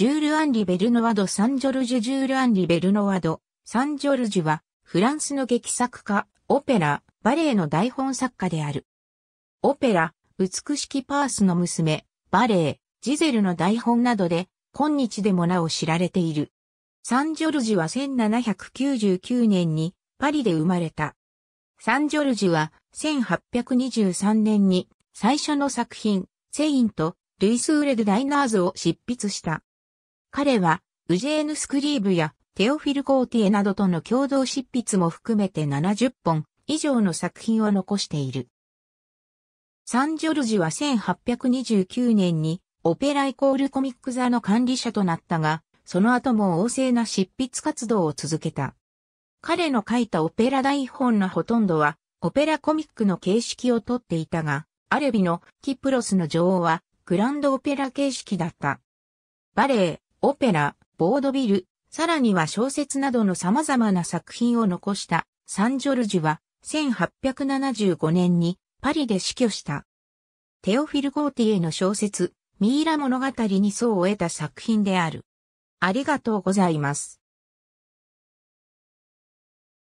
ジュール・アンリ・ベルノワド・サンジョルジュ・ジュール・アンリ・ベルノワド、サンジョルジュは、フランスの劇作家、オペラ、バレエの台本作家である。オペラ、美しきパースの娘、バレエ、ジゼルの台本などで、今日でもなお知られている。サンジョルジュは1799年にパリで生まれた。サンジョルジュは1823年に最初の作品、セインとルイス・ウレデ・ダイナーズを執筆した。彼は、ウジェーヌ・スクリーブやテオフィル・コーティエなどとの共同執筆も含めて70本以上の作品を残している。サンジョルジは1829年にオペライコールコミック座の管理者となったが、その後も旺盛な執筆活動を続けた。彼の書いたオペラ台本のほとんどは、オペラコミックの形式をとっていたが、アレビのキプロスの女王は、グランドオペラ形式だった。バレエ、オペラ、ボードビル、さらには小説などの様々な作品を残したサンジョルジュは1875年にパリで死去した。テオフィル・ゴーティエの小説、ミイラ物語に層を得た作品である。ありがとうございます。